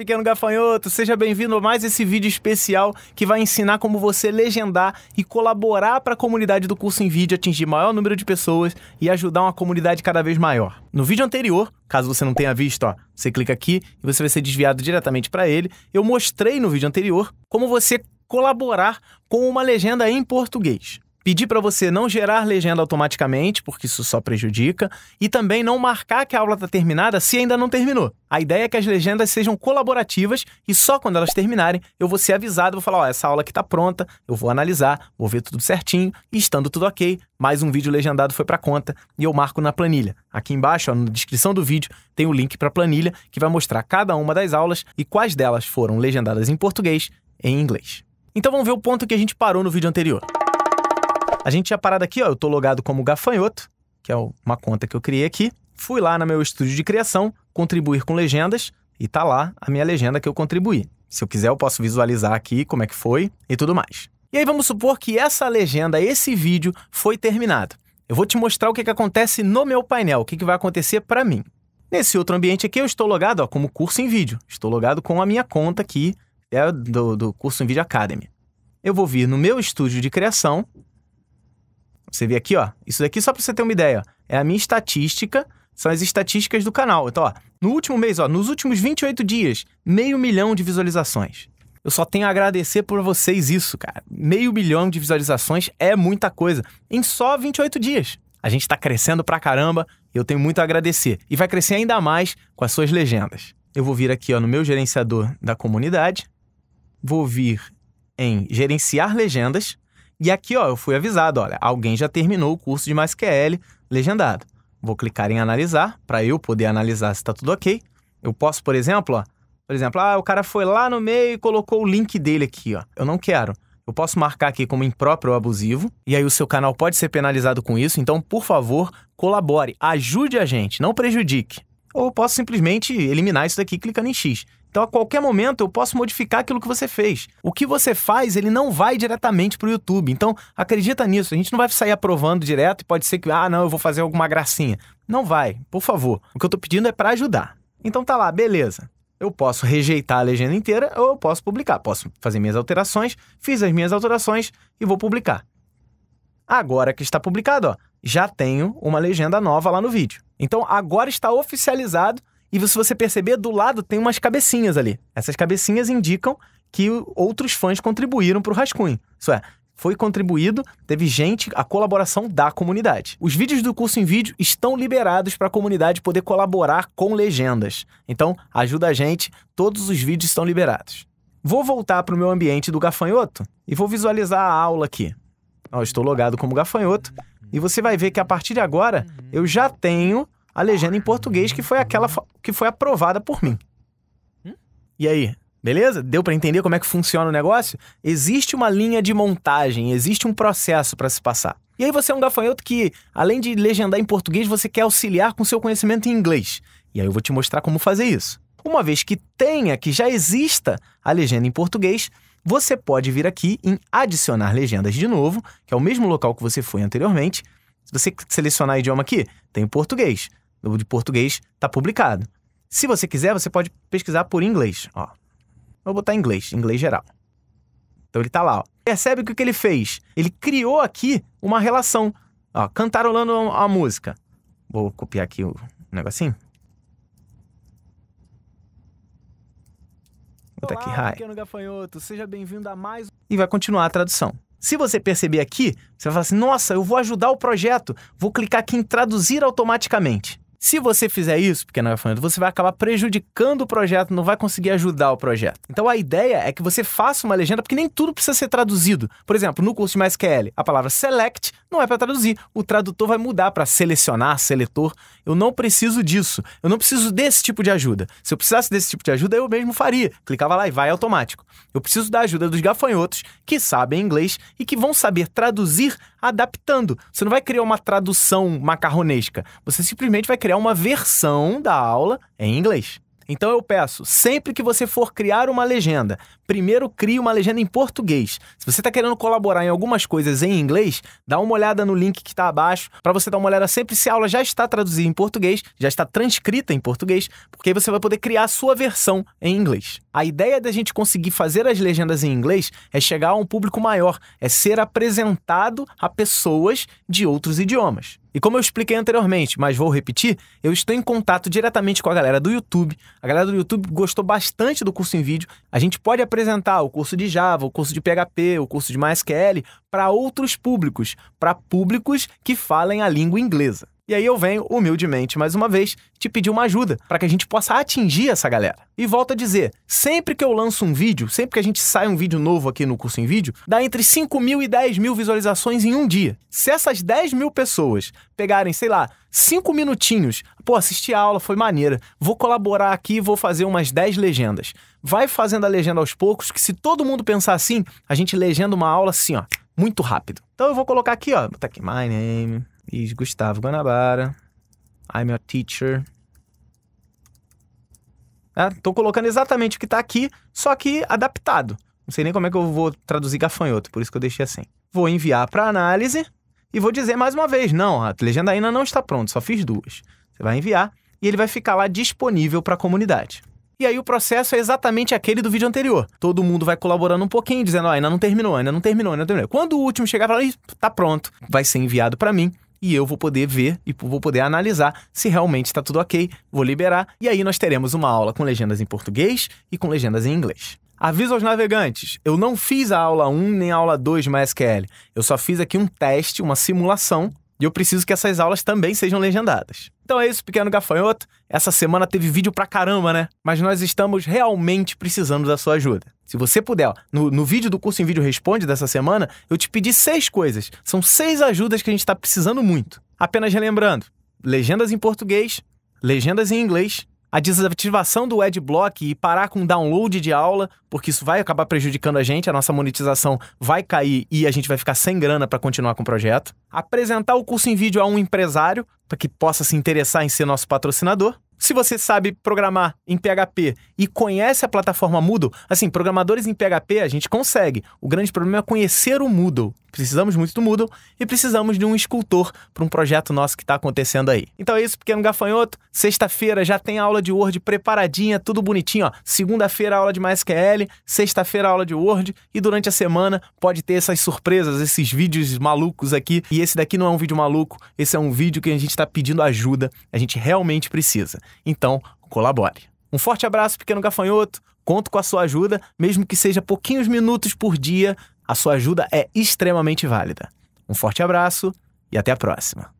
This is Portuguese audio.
pequeno gafanhoto! Seja bem-vindo a mais esse vídeo especial que vai ensinar como você legendar e colaborar para a comunidade do curso em vídeo atingir maior número de pessoas e ajudar uma comunidade cada vez maior. No vídeo anterior, caso você não tenha visto, ó, você clica aqui e você vai ser desviado diretamente para ele. Eu mostrei no vídeo anterior como você colaborar com uma legenda em português. Pedir para você não gerar legenda automaticamente, porque isso só prejudica, e também não marcar que a aula está terminada se ainda não terminou. A ideia é que as legendas sejam colaborativas e só quando elas terminarem eu vou ser avisado, vou falar, ó, essa aula aqui está pronta, eu vou analisar, vou ver tudo certinho, e estando tudo ok, mais um vídeo legendado foi para conta e eu marco na planilha. Aqui embaixo, ó, na descrição do vídeo, tem o link para a planilha que vai mostrar cada uma das aulas e quais delas foram legendadas em português e em inglês. Então vamos ver o ponto que a gente parou no vídeo anterior. A gente tinha parado aqui, ó. Eu tô logado como gafanhoto, que é uma conta que eu criei aqui. Fui lá no meu estúdio de criação, contribuir com legendas, e tá lá a minha legenda que eu contribuí. Se eu quiser, eu posso visualizar aqui como é que foi e tudo mais. E aí vamos supor que essa legenda, esse vídeo, foi terminado. Eu vou te mostrar o que, que acontece no meu painel, o que, que vai acontecer para mim. Nesse outro ambiente aqui, eu estou logado ó, como curso em vídeo. Estou logado com a minha conta aqui, é do, do curso em Vídeo Academy. Eu vou vir no meu estúdio de criação, você vê aqui, ó. Isso daqui só para você ter uma ideia. é a minha estatística, são as estatísticas do canal. Então, ó, no último mês, ó, nos últimos 28 dias, meio milhão de visualizações. Eu só tenho a agradecer por vocês isso, cara. Meio milhão de visualizações é muita coisa em só 28 dias. A gente está crescendo pra caramba e eu tenho muito a agradecer. E vai crescer ainda mais com as suas legendas. Eu vou vir aqui ó, no meu gerenciador da comunidade, vou vir em gerenciar legendas, e aqui, ó, eu fui avisado, olha, alguém já terminou o curso de MySQL legendado. Vou clicar em analisar para eu poder analisar se está tudo ok. Eu posso, por exemplo, ó, por exemplo, ah, o cara foi lá no meio e colocou o link dele aqui, ó. Eu não quero. Eu posso marcar aqui como impróprio ou abusivo, e aí o seu canal pode ser penalizado com isso, então, por favor, colabore, ajude a gente, não prejudique. Ou posso simplesmente eliminar isso daqui clicando em X. Então, a qualquer momento, eu posso modificar aquilo que você fez. O que você faz, ele não vai diretamente para o YouTube. Então, acredita nisso. A gente não vai sair aprovando direto e pode ser que, ah, não, eu vou fazer alguma gracinha. Não vai, por favor. O que eu estou pedindo é para ajudar. Então, tá lá, beleza. Eu posso rejeitar a legenda inteira ou eu posso publicar. Posso fazer minhas alterações, fiz as minhas alterações e vou publicar. Agora que está publicado, ó, já tenho uma legenda nova lá no vídeo. Então, agora está oficializado e se você perceber, do lado tem umas cabecinhas ali. Essas cabecinhas indicam que outros fãs contribuíram para o rascunho. Isso é, foi contribuído, teve gente, a colaboração da comunidade. Os vídeos do curso em vídeo estão liberados para a comunidade poder colaborar com legendas. Então, ajuda a gente, todos os vídeos estão liberados. Vou voltar para o meu ambiente do gafanhoto e vou visualizar a aula aqui. estou logado como gafanhoto e você vai ver que a partir de agora eu já tenho a legenda em português, que foi aquela que foi aprovada por mim. Hum? E aí? Beleza? Deu para entender como é que funciona o negócio? Existe uma linha de montagem, existe um processo para se passar. E aí você é um gafanhoto que, além de legendar em português, você quer auxiliar com seu conhecimento em inglês. E aí eu vou te mostrar como fazer isso. Uma vez que tenha, que já exista a legenda em português, você pode vir aqui em adicionar legendas de novo, que é o mesmo local que você foi anteriormente. Se você selecionar idioma aqui, tem português o de português, está publicado. Se você quiser, você pode pesquisar por inglês. Ó. Vou botar inglês, inglês geral. Então ele está lá. Ó. Percebe que o que ele fez? Ele criou aqui uma relação. Ó, cantarolando a música. Vou copiar aqui o negocinho. Vou botar Olá, aqui, hi. Gafanhoto, seja bem-vindo a mais... E vai continuar a tradução. Se você perceber aqui, você vai falar assim: nossa, eu vou ajudar o projeto, vou clicar aqui em traduzir automaticamente. Se você fizer isso, pequeno gafanhoto, você vai acabar prejudicando o projeto, não vai conseguir ajudar o projeto. Então a ideia é que você faça uma legenda, porque nem tudo precisa ser traduzido. Por exemplo, no curso de MySQL, a palavra select não é para traduzir. O tradutor vai mudar para selecionar, seletor. Eu não preciso disso. Eu não preciso desse tipo de ajuda. Se eu precisasse desse tipo de ajuda, eu mesmo faria. Clicava lá e vai automático. Eu preciso da ajuda dos gafanhotos que sabem inglês e que vão saber traduzir adaptando. Você não vai criar uma tradução macarronesca. Você simplesmente vai criar criar uma versão da aula em inglês. Então eu peço, sempre que você for criar uma legenda, primeiro crie uma legenda em português. Se você está querendo colaborar em algumas coisas em inglês, dá uma olhada no link que está abaixo para você dar uma olhada sempre se a aula já está traduzida em português, já está transcrita em português, porque aí você vai poder criar a sua versão em inglês. A ideia da gente conseguir fazer as legendas em inglês é chegar a um público maior, é ser apresentado a pessoas de outros idiomas. E como eu expliquei anteriormente, mas vou repetir, eu estou em contato diretamente com a galera do YouTube. A galera do YouTube gostou bastante do curso em vídeo. A gente pode apresentar o curso de Java, o curso de PHP, o curso de MySQL para outros públicos, para públicos que falem a língua inglesa. E aí eu venho, humildemente, mais uma vez, te pedir uma ajuda para que a gente possa atingir essa galera. E volto a dizer, sempre que eu lanço um vídeo, sempre que a gente sai um vídeo novo aqui no curso em vídeo, dá entre 5 mil e 10 mil visualizações em um dia. Se essas 10 mil pessoas pegarem, sei lá, 5 minutinhos, pô, assisti a aula, foi maneira, vou colaborar aqui, vou fazer umas 10 legendas. Vai fazendo a legenda aos poucos, que se todo mundo pensar assim, a gente legenda uma aula assim, ó, muito rápido. Então eu vou colocar aqui, ó, What's aqui my name, e Gustavo Guanabara. I'm your teacher. Ah, tô colocando exatamente o que tá aqui, só que adaptado. Não sei nem como é que eu vou traduzir gafanhoto, por isso que eu deixei assim. Vou enviar para análise e vou dizer mais uma vez: não, a legenda ainda não está pronta, só fiz duas. Você vai enviar e ele vai ficar lá disponível para a comunidade. E aí o processo é exatamente aquele do vídeo anterior. Todo mundo vai colaborando um pouquinho, dizendo, ó, oh, ainda não terminou, ainda não terminou, ainda não terminou. Quando o último chegar, fala, tá pronto, vai ser enviado para mim e eu vou poder ver e vou poder analisar se realmente está tudo ok, vou liberar, e aí nós teremos uma aula com legendas em português e com legendas em inglês. Aviso aos navegantes, eu não fiz a aula 1 nem a aula 2 de MySQL. Eu só fiz aqui um teste, uma simulação, e eu preciso que essas aulas também sejam legendadas. Então é isso, pequeno gafanhoto. Essa semana teve vídeo pra caramba, né? Mas nós estamos realmente precisando da sua ajuda. Se você puder, no, no vídeo do curso em vídeo responde dessa semana, eu te pedi seis coisas. São seis ajudas que a gente está precisando muito. Apenas relembrando: legendas em português, legendas em inglês, a desativação do adblock e parar com download de aula, porque isso vai acabar prejudicando a gente, a nossa monetização vai cair e a gente vai ficar sem grana para continuar com o projeto. Apresentar o curso em vídeo a um empresário, para que possa se interessar em ser nosso patrocinador. Se você sabe programar em PHP e conhece a plataforma Moodle, assim, programadores em PHP a gente consegue. O grande problema é conhecer o Moodle. Precisamos muito do Moodle e precisamos de um escultor para um projeto nosso que está acontecendo aí. Então é isso, pequeno gafanhoto. Sexta-feira já tem aula de Word preparadinha, tudo bonitinho. ó. Segunda-feira aula de MySQL, sexta-feira aula de Word e durante a semana pode ter essas surpresas, esses vídeos malucos aqui. E esse daqui não é um vídeo maluco, esse é um vídeo que a gente está pedindo ajuda, a gente realmente precisa. Então, colabore. Um forte abraço, pequeno gafanhoto. Conto com a sua ajuda, mesmo que seja pouquinhos minutos por dia, a sua ajuda é extremamente válida. Um forte abraço e até a próxima.